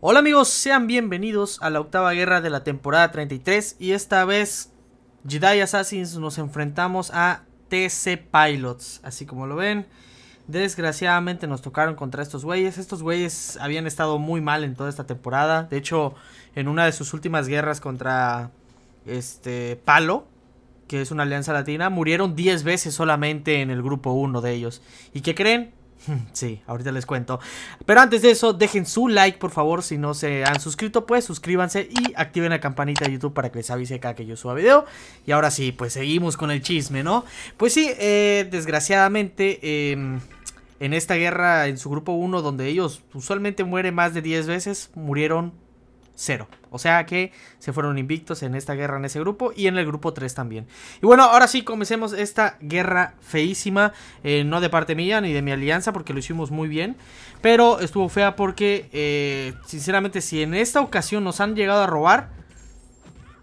Hola amigos, sean bienvenidos a la octava guerra de la temporada 33 y esta vez Jedi Assassins nos enfrentamos a TC Pilots, así como lo ven. Desgraciadamente nos tocaron contra estos güeyes. Estos güeyes habían estado muy mal en toda esta temporada. De hecho, en una de sus últimas guerras contra este Palo, que es una alianza latina, murieron 10 veces solamente en el grupo 1 de ellos. ¿Y qué creen? Sí, ahorita les cuento. Pero antes de eso, dejen su like, por favor. Si no se han suscrito, pues suscríbanse y activen la campanita de YouTube para que les avise cada que yo suba video. Y ahora sí, pues seguimos con el chisme, ¿no? Pues sí, eh, desgraciadamente, em, en esta guerra, en su grupo 1, donde ellos usualmente mueren más de 10 veces, murieron cero, O sea que se fueron invictos en esta guerra en ese grupo y en el grupo 3 también. Y bueno, ahora sí comencemos esta guerra feísima, eh, no de parte mía ni de mi alianza porque lo hicimos muy bien, pero estuvo fea porque eh, sinceramente si en esta ocasión nos han llegado a robar,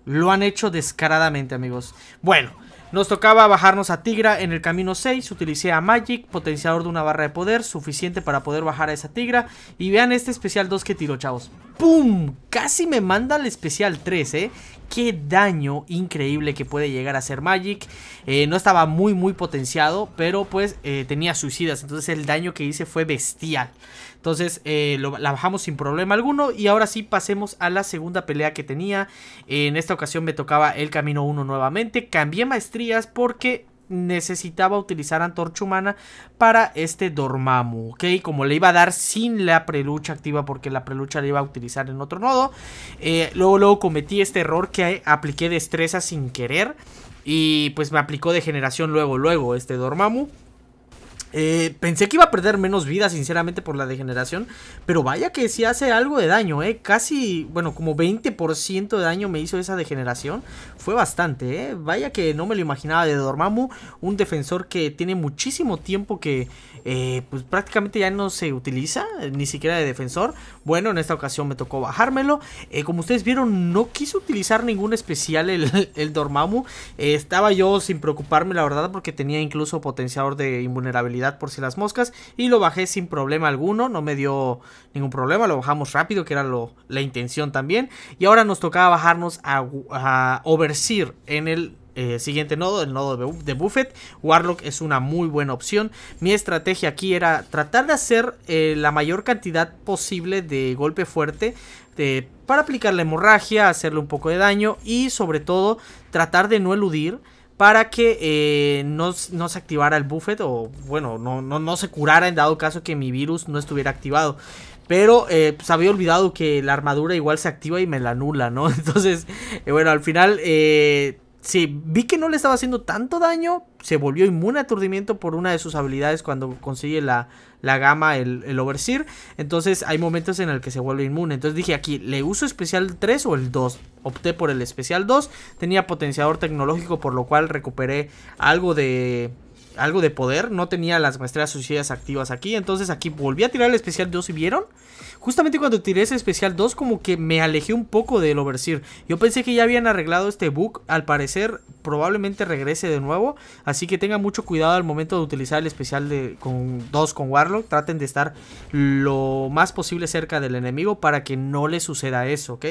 lo han hecho descaradamente amigos. Bueno. Nos tocaba bajarnos a Tigra en el camino 6. Utilicé a Magic, potenciador de una barra de poder, suficiente para poder bajar a esa Tigra. Y vean este especial 2 que tiró, chavos. ¡Pum! Casi me manda el especial 3, ¿eh? Qué daño increíble que puede llegar a ser Magic. Eh, no estaba muy, muy potenciado, pero pues eh, tenía suicidas. Entonces el daño que hice fue bestial. Entonces eh, la bajamos sin problema alguno. Y ahora sí pasemos a la segunda pelea que tenía. En esta ocasión me tocaba el camino 1 nuevamente. Cambié maestrías porque necesitaba utilizar antorcha humana para este Dormammu, ¿ok? Como le iba a dar sin la prelucha activa porque la prelucha la iba a utilizar en otro nodo. Eh, luego, luego cometí este error que apliqué destreza sin querer y pues me aplicó de generación luego, luego este Dormammu. Eh, pensé que iba a perder menos vida, sinceramente, por la degeneración. Pero vaya que si hace algo de daño, ¿eh? Casi, bueno, como 20% de daño me hizo esa degeneración. Fue bastante, ¿eh? Vaya que no me lo imaginaba de Dormammu. Un defensor que tiene muchísimo tiempo que, eh, pues prácticamente ya no se utiliza, ni siquiera de defensor. Bueno, en esta ocasión me tocó bajármelo. como ustedes vieron, no quiso utilizar ningún especial el, el Dormammu. estaba yo sin preocuparme, la verdad, porque tenía incluso potenciador de invulnerabilidad por si las moscas y lo bajé sin problema alguno, no me dio ningún problema, lo bajamos rápido que era lo, la intención también y ahora nos tocaba bajarnos a, a Overseer en el eh, siguiente nodo, el nodo de, Buffet, Warlock es una muy buena opción. Mi estrategia aquí era tratar de hacer eh, la mayor cantidad posible de golpe fuerte. para aplicar la hemorragia, hacerle un poco de daño y sobre todo tratar de no eludir para que eh, no, se activara el buffet o bueno, no, no, se curara en dado caso que mi virus no estuviera activado. Pero eh, se pues, había olvidado que la armadura igual se activa y me la anula, ¿no? Entonces, eh, bueno, al final, sí, vi que no le estaba haciendo tanto daño. Se volvió inmune a aturdimiento por una de sus habilidades cuando consigue la, la gama, el, el overseer. Entonces hay momentos en el que se vuelve inmune. Entonces dije aquí, ¿le uso especial 3 o el 2? Opté por el especial 2. Tenía potenciador tecnológico, por lo cual recuperé algo de algo de poder. No tenía las maestrías suicidas activas aquí. Entonces aquí volví a tirar el especial 2 y vieron. Justamente cuando tiré ese especial 2 como que me alejé un poco del overseer. Yo pensé que ya habían arreglado este bug. Al parecer probablemente regrese de nuevo. Así que tengan mucho cuidado al momento de utilizar el especial de, con 2 con Warlock. Traten de estar lo más posible cerca del enemigo para que no le suceda eso, ¿ok?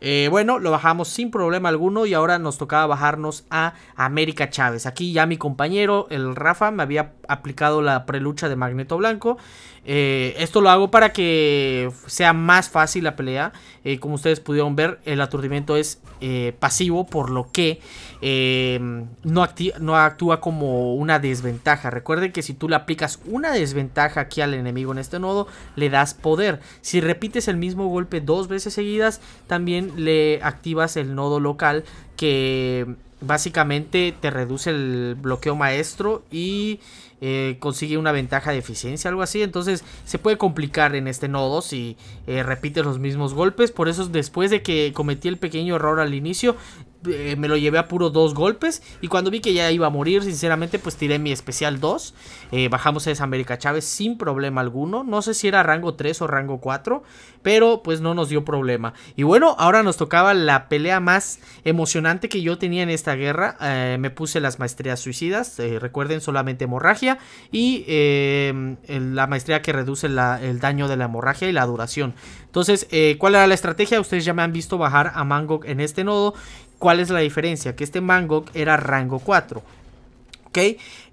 Eh, bueno, lo bajamos sin problema alguno y ahora nos tocaba bajarnos a América Chávez. Aquí ya mi compañero, el Rafa me había aplicado la prelucha de Magneto Blanco. Eh, esto lo hago para que sea más fácil la pelea. Eh, como ustedes pudieron ver, el aturdimiento es eh, pasivo, por lo que em, no, no actúa como una desventaja. Recuerden que si tú le aplicas una desventaja aquí al enemigo en este nodo, le das poder. Si repites el mismo golpe dos veces seguidas, también le activas el nodo local que básicamente te reduce el bloqueo maestro y eh, consigue una ventaja de eficiencia, algo así. Entonces se puede complicar en este nodo si eh, repites los mismos golpes. Por eso después de que cometí el pequeño error al inicio, eh, me lo llevé a puro dos golpes. Y cuando vi que ya iba a morir, sinceramente, pues tiré mi especial 2. bajamos a esa América Chávez sin problema alguno. No sé si era rango 3 o rango 4, pero pues no nos dio problema. Y bueno, ahora nos tocaba la pelea más emocionante que yo tenía en esta guerra. me puse las maestrías suicidas. recuerden solamente hemorragia y em, la maestría que reduce el daño de la hemorragia y la duración. Entonces, eh, ¿cuál era la estrategia? Ustedes ya me han visto bajar a Mangok en este nodo. ¿Cuál es la diferencia? Que este Mangok era rango 4. ¿Ok?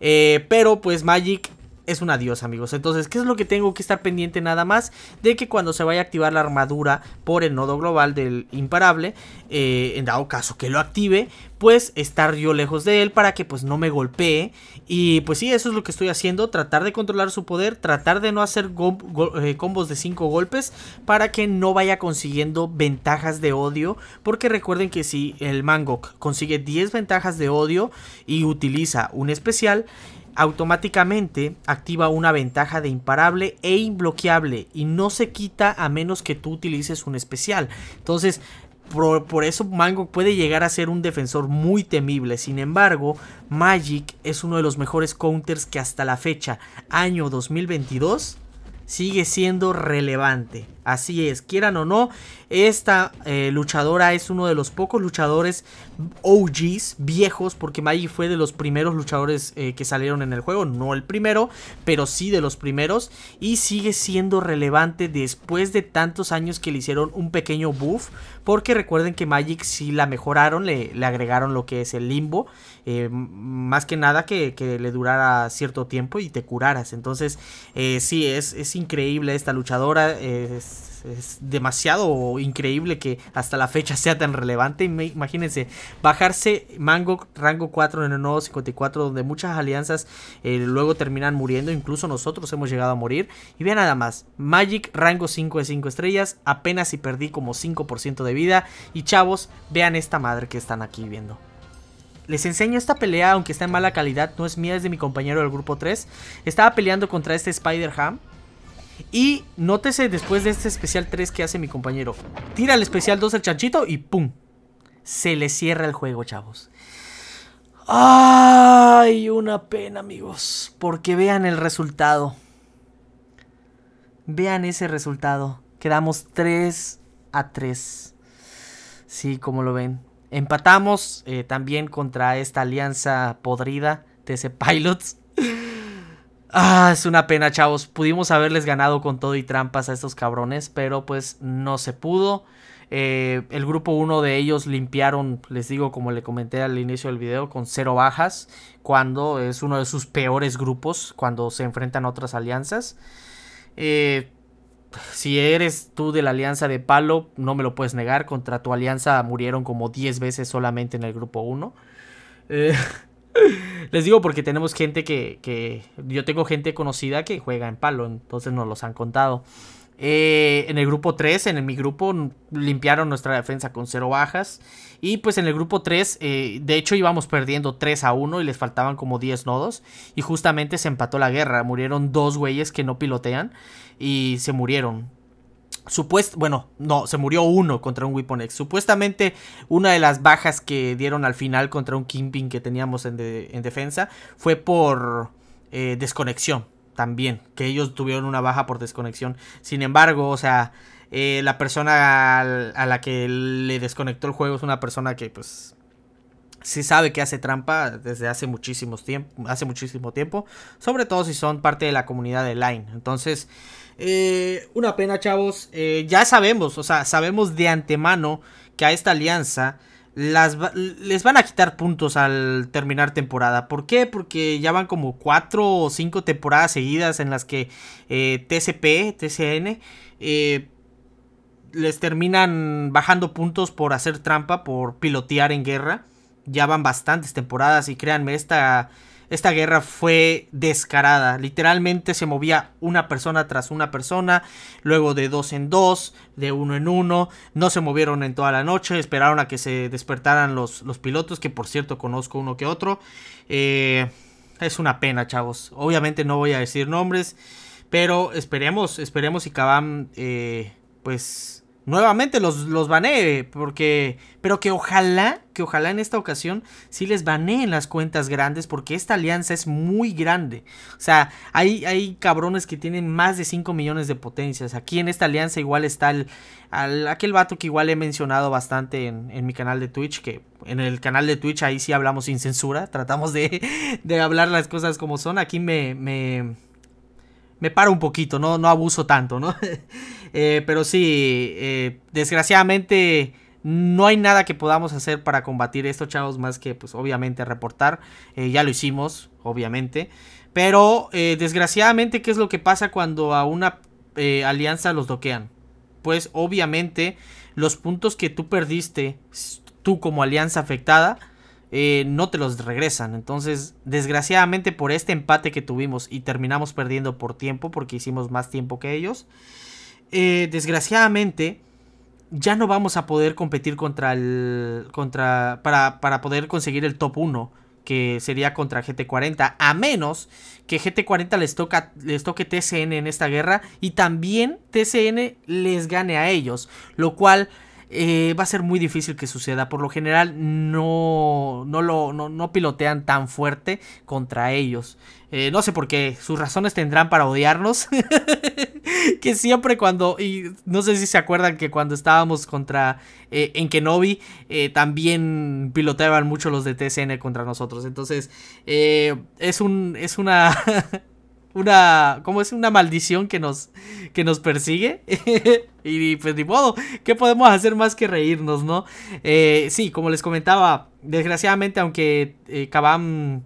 Eh, pero pues Magic es un adiós amigos. Entonces, ¿qué es lo que tengo que estar pendiente nada más? De que cuando se vaya a activar la armadura por el nodo global del imparable, eh, en dado caso que lo active, pues estar yo lejos de él para que pues no me golpee. Y pues sí, eso es lo que estoy haciendo, tratar de controlar su poder, tratar de no hacer eh, combos de 5 golpes para que no vaya consiguiendo ventajas de odio. Porque recuerden que si el Mangok consigue 10 ventajas de odio y utiliza un especial, automáticamente activa una ventaja de imparable e imbloqueable y no se quita a menos que tú utilices un especial. Entonces, por, por, eso Mango puede llegar a ser un defensor muy temible. Sin embargo, Magic es uno de los mejores counters que hasta la fecha, año 2022, sigue siendo relevante. Así es, quieran o no, esta eh, luchadora es uno de los pocos luchadores OGs, viejos, porque Magic fue de los primeros luchadores eh, que salieron en el juego, no el primero, pero sí de los primeros, y sigue siendo relevante después de tantos años que le hicieron un pequeño buff, porque recuerden que Magic sí la mejoraron, le, agregaron lo que es el limbo, eh, más que nada que, le durara cierto tiempo y te curaras, entonces sí, es, es increíble esta luchadora, es es, demasiado increíble que hasta la fecha sea tan relevante. Imagínense, bajarse Mango Rango 4 en el nuevo 54, donde muchas alianzas eh, luego terminan muriendo, incluso nosotros hemos llegado a morir. Y vean nada más, Magic Rango 5 de 5 estrellas, apenas si perdí como 5% de vida. Y chavos, vean esta madre que están aquí viendo. Les enseño esta pelea, aunque está en mala calidad, no es mía, es de mi compañero del grupo 3. Estaba peleando contra este Spider-Ham. Y nótese después de este especial 3 que hace mi compañero. Tira el especial 2 del chanchito y ¡pum! Se le cierra el juego, chavos. ¡Ay! Una pena, amigos. Porque vean el resultado. Vean ese resultado. Quedamos 3 a 3. Sí, como lo ven. Empatamos eh, también contra esta alianza podrida de ese Pilots. Ah, es una pena, chavos. Pudimos haberles ganado con todo y trampas a estos cabrones, pero pues no se pudo. Eh, el grupo 1 de ellos limpiaron, les digo, como le comenté al inicio del video, con cero bajas, cuando es uno de sus peores grupos, cuando se enfrentan a otras alianzas. Eh, si eres tú de la alianza de palo, no me lo puedes negar, contra tu alianza murieron como 10 veces solamente en el grupo 1. Eh, Les digo porque tenemos gente que, Yo tengo gente conocida que juega en palo, entonces nos los han contado. Eh, en el grupo 3, en mi grupo, limpiaron nuestra defensa con cero bajas. Y pues en el grupo 3, eh, de hecho íbamos perdiendo 3 a 1 y les faltaban como 10 nodos. Y justamente se empató la guerra. Murieron dos güeyes que no pilotean y se murieron bueno, no, se murió uno contra un Weapon X. Supuestamente una de las bajas que dieron al final contra un Kingpin que teníamos en, defensa fue por eh, desconexión también, que ellos tuvieron una baja por desconexión. Sin embargo, o sea, eh, la persona a la que le desconectó el juego es una persona que pues si sabe que hace trampa desde hace, muchísimos tiempo, hace muchísimo tiempo, sobre todo si son parte de la comunidad de Line. Entonces, eh, una pena, chavos. Eh, ya sabemos, o sea, sabemos de antemano que a esta alianza las, les van a quitar puntos al terminar temporada. ¿Por qué? Porque ya van como 4 o 5 temporadas seguidas en las que eh, TCP, TCN, les terminan bajando puntos por hacer trampa, por pilotear en guerra ya van bastantes temporadas y créanme, esta, esta guerra fue descarada. Literalmente se movía una persona tras una persona, luego de dos en dos, de uno en uno. No se movieron en toda la noche, esperaron a que se despertaran los, los pilotos, que por cierto conozco uno que otro. Eh, es una pena, chavos. Obviamente no voy a decir nombres, pero esperemos, esperemos y Kabam, eh, pues nuevamente los, los porque, pero que ojalá, que ojalá en esta ocasión sí les baneen las cuentas grandes, porque esta alianza es muy grande. O sea, hay, hay cabrones que tienen más de 5 millones de potencias. Aquí en esta alianza igual está el, aquel vato que igual he mencionado bastante en, mi canal de Twitch, que en el canal de Twitch ahí sí hablamos sin censura, tratamos de, hablar las cosas como son. Aquí me... me me paro un poquito, no, no abuso tanto, ¿no? Eh, pero sí, eh, desgraciadamente no hay nada que podamos hacer para combatir esto, chavos, más que pues obviamente reportar. Eh, ya lo hicimos, obviamente. Pero desgraciadamente, ¿qué es lo que pasa cuando a una alianza los doquean? Pues obviamente los puntos que tú perdiste, tú como alianza afectada, no te los regresan. Entonces, desgraciadamente por este empate que tuvimos y terminamos perdiendo por tiempo, porque hicimos más tiempo que ellos, eh, desgraciadamente, ya no vamos a poder competir contra el. contra. para, para poder conseguir el top 1. Que sería contra GT40. A menos que GT40 les, toca, les toque TCN en esta guerra. Y también TCN les gane a ellos. Lo cual. Eh, va a ser muy difícil que suceda. Por lo general no, no, lo, no, pilotean tan fuerte contra ellos. Eh, no sé por qué, sus razones tendrán para odiarnos. que siempre cuando, y no sé si se acuerdan que cuando estábamos contra en eh, Kenobi, eh, también pilotaban mucho los de TCN contra nosotros. Entonces, eh, es un, es una... una como es una maldición que nos que nos persigue y pues ni modo qué podemos hacer más que reírnos no sí como les comentaba desgraciadamente aunque eh, Kabam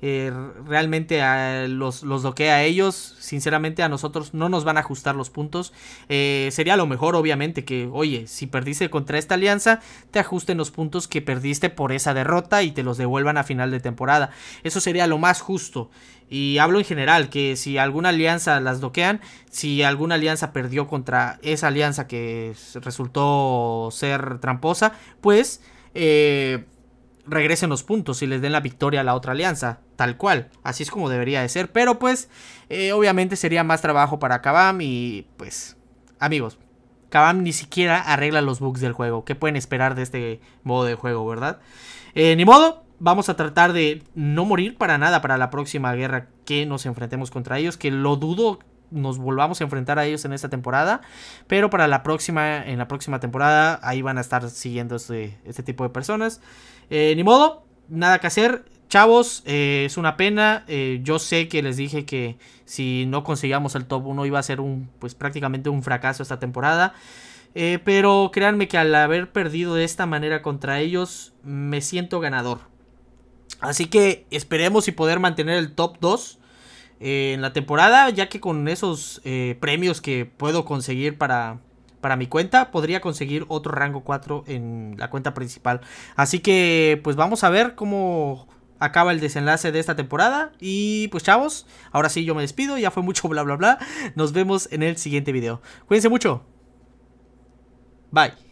eh, realmente a, los, los doquea a ellos. Sinceramente, a nosotros no nos van a ajustar los puntos. Eh, sería lo mejor, obviamente, que, oye, si perdiste contra esta alianza, te ajusten los puntos que perdiste por esa derrota y te los devuelvan a final de temporada. Eso sería lo más justo. Y hablo en general, que si alguna alianza las doquean, si alguna alianza perdió contra esa alianza que resultó ser tramposa, pues... Eh, regresen los puntos y les den la victoria a la otra alianza, tal cual, así es como debería de ser, pero pues eh, obviamente sería más trabajo para Kabam y pues amigos, Kabam ni siquiera arregla los bugs del juego, ¿qué pueden esperar de este modo de juego, verdad? Eh, ni modo, vamos a tratar de no morir para nada para la próxima guerra que nos enfrentemos contra ellos, que lo dudo nos volvamos a enfrentar a ellos en esta temporada. Pero para la próxima, en la próxima temporada, ahí van a estar siguiendo este, este tipo de personas. Eh, ni modo, nada que hacer. Chavos, eh, es una pena. Eh, yo sé que les dije que si no conseguíamos el top 1 iba a ser un, pues prácticamente un fracaso esta temporada. pero créanme que al haber perdido de esta manera contra ellos, me siento ganador. Así que esperemos y poder mantener el top 2. Eh, en la temporada, ya que con esos eh, premios que puedo conseguir para, para mi cuenta, podría conseguir otro rango 4 en la cuenta principal. Así que pues vamos a ver cómo acaba el desenlace de esta temporada. Y pues chavos, ahora sí yo me despido, ya fue mucho bla bla bla. Nos vemos en el siguiente video. Cuídense mucho. Bye.